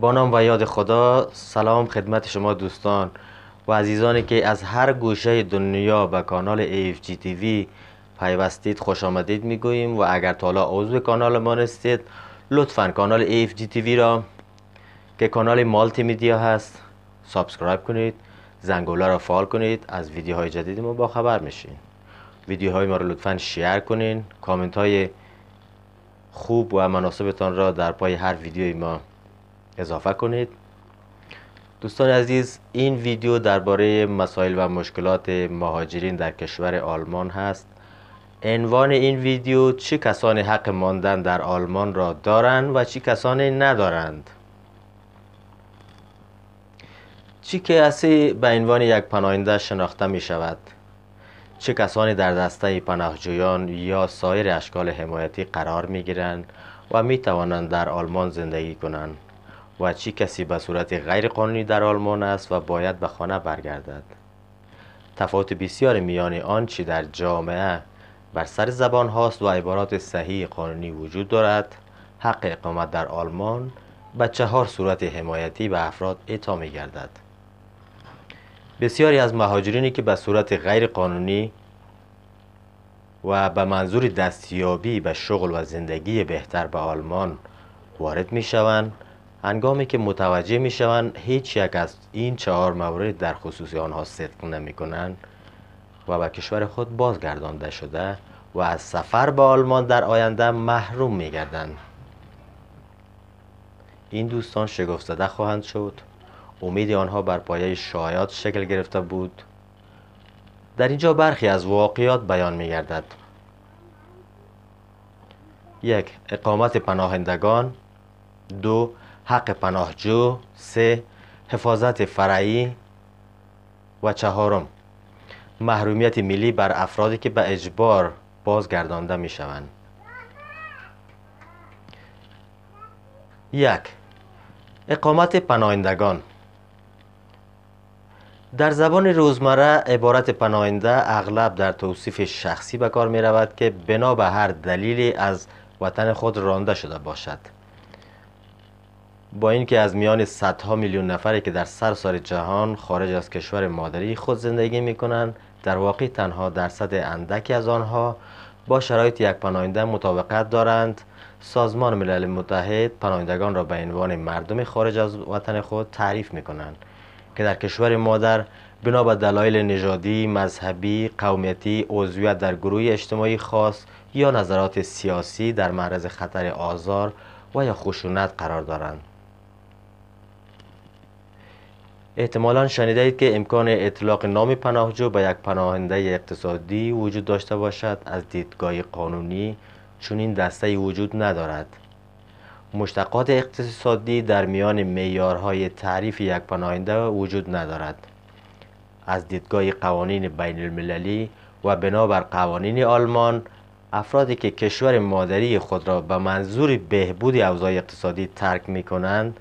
با نام و یاد خدا سلام خدمت شما دوستان و عزیزانی که از هر گوشه دنیا به کانال AFG TV پیوستید خوش آمدید میگوییم و اگر تالا عضو کانال ما نستید لطفا کانال AFG TV را که کانال مالتی میدیا هست سابسکرایب کنید زنگوله را فعال کنید از ویدیوهای جدید ما باخبر میشین ویدیوهای ما را لطفا شیر کنین کامنت های خوب و مناسبتان را در پای هر ویدیوی ما اضافه کنید دوستان عزیز این ویدیو درباره مسائل و مشکلات مهاجرین در کشور آلمان هست عنوان این ویدیو چه کسانی حق ماندن در آلمان را دارند و چه کسانی ندارند چه کسی به عنوان یک پناهنده شناخته می شود چه کسانی در دسته پناهجویان یا سایر اشکال حمایتی قرار می گیرند و می توانند در آلمان زندگی کنند و چی کسی به صورت غیر قانونی در آلمان است و باید به خانه برگردد تفاوت بسیار میان چی در جامعه بر سر زبان هاست و عبارات صحیح قانونی وجود دارد حق اقامت در آلمان به چهار صورت حمایتی به افراد اعطا گردد بسیاری از مهاجرینی که به صورت غیر قانونی و به منظور دستیابی به شغل و زندگی بهتر به آلمان وارد می شوند انگامی که متوجه می شوند هیچ یک از این چهار مورد در خصوص آنها صدق نمی کنند و به کشور خود بازگردانده شده و از سفر به آلمان در آینده محروم می گردند این دوستان شگفت زده خواهند شد امید آنها بر پایه شایعات شکل گرفته بود در اینجا برخی از واقعیات بیان می گردد یک اقامت پناهندگان دو حق پناهجو سه حفاظت فرعی و چهارم محرومیت ملی بر افرادی که به اجبار بازگردانده می شوند یک اقامت پناهندگان در زبان روزمره عبارت پناهنده اغلب در توصیف شخصی به کار می رود که بنا به هر دلیلی از وطن خود رانده شده باشد با اینکه از میان صدها میلیون نفری که در سال جهان خارج از کشور مادری خود زندگی میکنند در واقع تنها درصد اندکی از آنها با شرایط یک پناهنده مطابقت دارند سازمان ملل متحد پناهندگان را به عنوان مردم خارج از وطن خود تعریف می کنند که در کشور مادر بنا به دلایل نژادی، مذهبی، قومیتی، عضویت در گروه اجتماعی خاص یا نظرات سیاسی در معرض خطر آزار و یا خشونت قرار دارند. احتمالا شنیده اید که امکان اطلاق نام پناهجو به یک پناهنده اقتصادی وجود داشته باشد از دیدگاه قانونی چون این دسته وجود ندارد مشتقات اقتصادی در میان میارهای تعریف یک پناهنده وجود ندارد از دیدگاه قوانین بین المللی و بنابر قوانین آلمان افرادی که کشور مادری خود را به منظور بهبود اوضاع اقتصادی ترک می کنند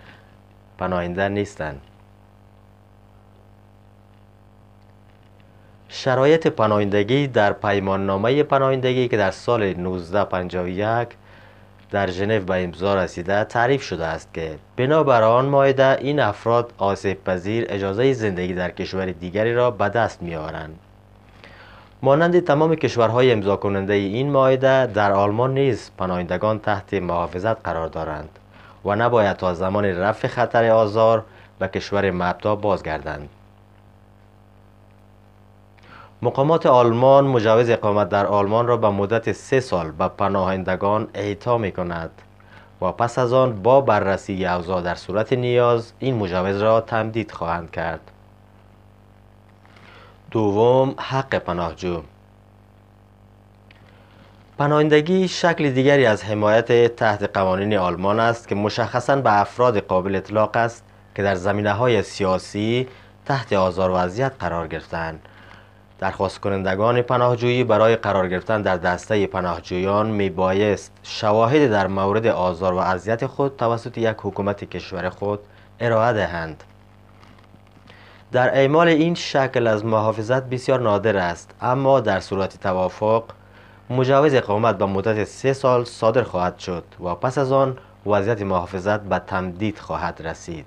پناهنده نیستند شرایط پناهندگی در پیماننامه پناهندگی که در سال 1951 در ژنو به امضا رسیده تعریف شده است که بنابر آن مایده این افراد آسیب پذیر اجازه زندگی در کشور دیگری را به دست می آرند. مانند تمام کشورهای امضا کننده این مایده در آلمان نیز پناهندگان تحت محافظت قرار دارند و نباید تا زمان رفع خطر آزار به کشور مبدا بازگردند. مقامات آلمان مجوز اقامت در آلمان را به مدت سه سال به پناهندگان اعطا می کند و پس از آن با بررسی اوضاع در صورت نیاز این مجوز را تمدید خواهند کرد. دوم حق پناهجو پناهندگی شکل دیگری از حمایت تحت قوانین آلمان است که مشخصا به افراد قابل اطلاق است که در زمینه های سیاسی تحت آزار و اذیت قرار گرفتند درخواست کنندگان پناهجویی برای قرار گرفتن در دسته پناهجویان می بایست شواهد در مورد آزار و اذیت خود توسط یک حکومت کشور خود ارائه دهند. در اعمال این شکل از محافظت بسیار نادر است اما در صورت توافق مجوز اقامت به مدت سه سال صادر خواهد شد و پس از آن وضعیت محافظت به تمدید خواهد رسید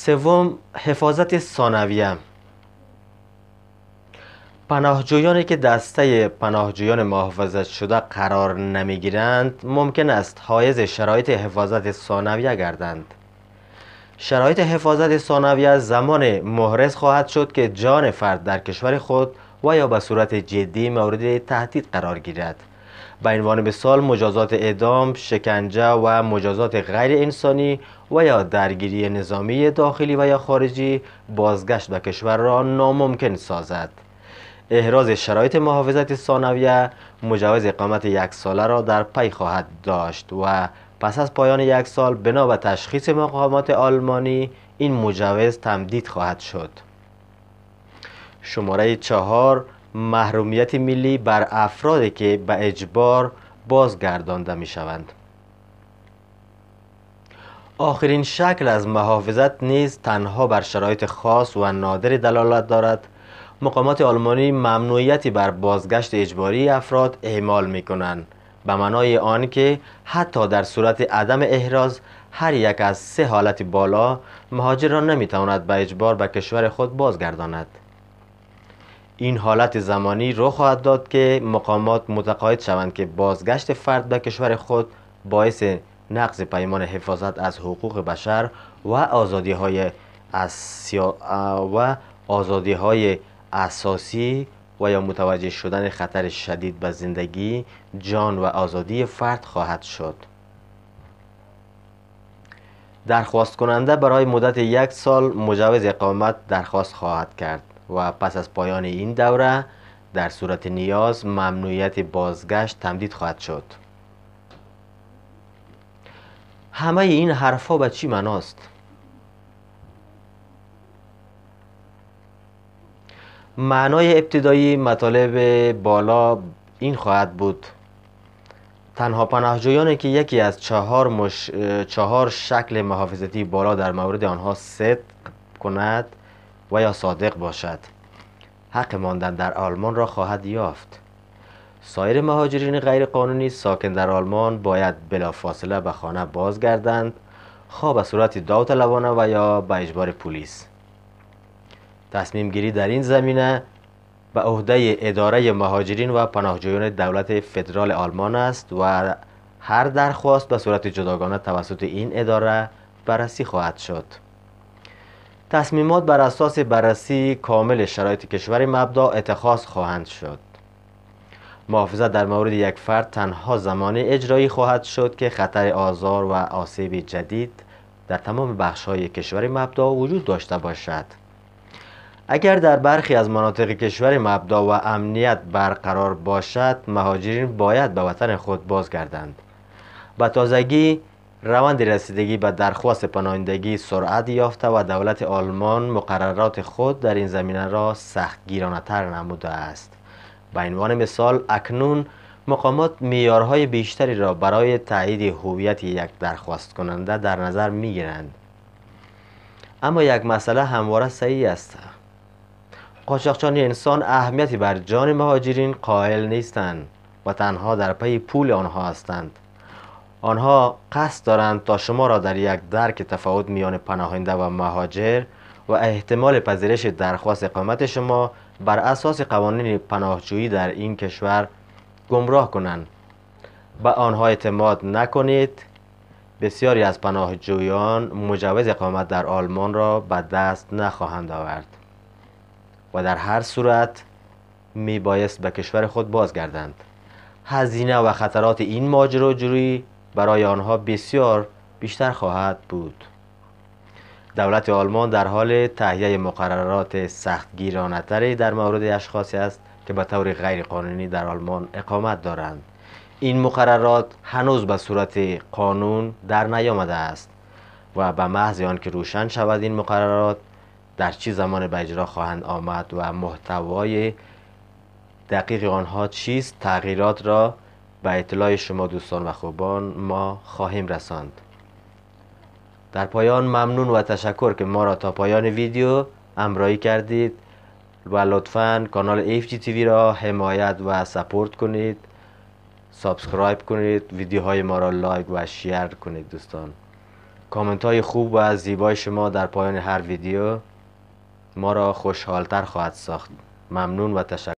سوم حفاظت ثانویه پناهجویانی که دسته پناهجویان محافظت شده قرار نمیگیرند ممکن است حایز شرایط حفاظت ثانویه گردند شرایط حفاظت ثانویه زمان محرز خواهد شد که جان فرد در کشور خود و یا به صورت جدی مورد تهدید قرار گیرد و عنوان مثال مجازات اعدام، شکنجه و مجازات غیر انسانی و یا درگیری نظامی داخلی و یا خارجی بازگشت به کشور را ناممکن سازد. احراز شرایط محافظت ثانویه مجوز اقامت یک ساله را در پی خواهد داشت و پس از پایان یک سال بنا به تشخیص مقامات آلمانی این مجوز تمدید خواهد شد. شماره چهار محرومیت ملی بر افرادی که به اجبار بازگردانده می شوند آخرین شکل از محافظت نیز تنها بر شرایط خاص و نادر دلالت دارد مقامات آلمانی ممنوعیتی بر بازگشت اجباری افراد اعمال می کنند به معنای آنکه حتی در صورت عدم احراز هر یک از سه حالت بالا مهاجر را تواند به اجبار به کشور خود بازگرداند این حالت زمانی رو خواهد داد که مقامات متقاعد شوند که بازگشت فرد به کشور خود باعث نقض پیمان حفاظت از حقوق بشر و آزادی های و آزادی های اساسی و یا متوجه شدن خطر شدید به زندگی جان و آزادی فرد خواهد شد درخواست کننده برای مدت یک سال مجوز اقامت درخواست خواهد کرد و پس از پایان این دوره در صورت نیاز ممنوعیت بازگشت تمدید خواهد شد همه این حرفا به چی مناست؟ معنای ابتدایی مطالب بالا این خواهد بود تنها پناهجویانی که یکی از چهار, مش... چهار شکل محافظتی بالا در مورد آنها صدق کند و یا صادق باشد حق ماندن در آلمان را خواهد یافت سایر مهاجرین غیرقانونی ساکن در آلمان باید بلافاصله به خانه بازگردند خواه به صورت داوطلبانه و یا به اجبار پلیس تصمیم گیری در این زمینه به عهده اداره مهاجرین و پناهجویان دولت فدرال آلمان است و هر درخواست به صورت جداگانه توسط این اداره بررسی خواهد شد تصمیمات بر اساس بررسی کامل شرایط کشور مبدا اتخاذ خواهند شد محافظت در مورد یک فرد تنها زمانی اجرایی خواهد شد که خطر آزار و آسیب جدید در تمام های کشور مبدا وجود داشته باشد اگر در برخی از مناطق کشور مبدا و امنیت برقرار باشد مهاجرین باید به وطن خود بازگردند به تازگی روند رسیدگی به درخواست پناهندگی سرعت یافته و دولت آلمان مقررات خود در این زمینه را سخت گیرانتر نموده است. به عنوان مثال اکنون مقامات میارهای بیشتری را برای تایید هویت یک درخواست کننده در نظر میگیرند. اما یک مسئله همواره صحیح است. قاچاقچان انسان اهمیتی بر جان مهاجرین قائل نیستند و تنها در پی پول آنها هستند. آنها قصد دارند تا شما را در یک درک تفاوت میان پناهنده و مهاجر و احتمال پذیرش درخواست اقامت شما بر اساس قوانین پناهجویی در این کشور گمراه کنند به آنها اعتماد نکنید بسیاری از پناهجویان مجوز اقامت در آلمان را به دست نخواهند آورد و در هر صورت می بایست به کشور خود بازگردند هزینه و خطرات این ماجراجویی برای آنها بسیار بیشتر خواهد بود دولت آلمان در حال تهیه مقررات سختگیرانه‌تری در مورد اشخاصی است که به طور غیرقانونی در آلمان اقامت دارند این مقررات هنوز به صورت قانون در نیامده است و به محض آنکه روشن شود این مقررات در چه زمان به اجرا خواهند آمد و محتوای دقیق آنها چیست تغییرات را به اطلاع شما دوستان و خوبان ما خواهیم رساند در پایان ممنون و تشکر که ما را تا پایان ویدیو امرایی کردید و لطفا کانال تیوی را حمایت و سپورت کنید سابسکرایب کنید ویدیوهای ما را لایک و شیر کنید دوستان کامنت های خوب و زیبای شما در پایان هر ویدیو ما را خوشحالتر خواهد ساخت ممنون و تشکر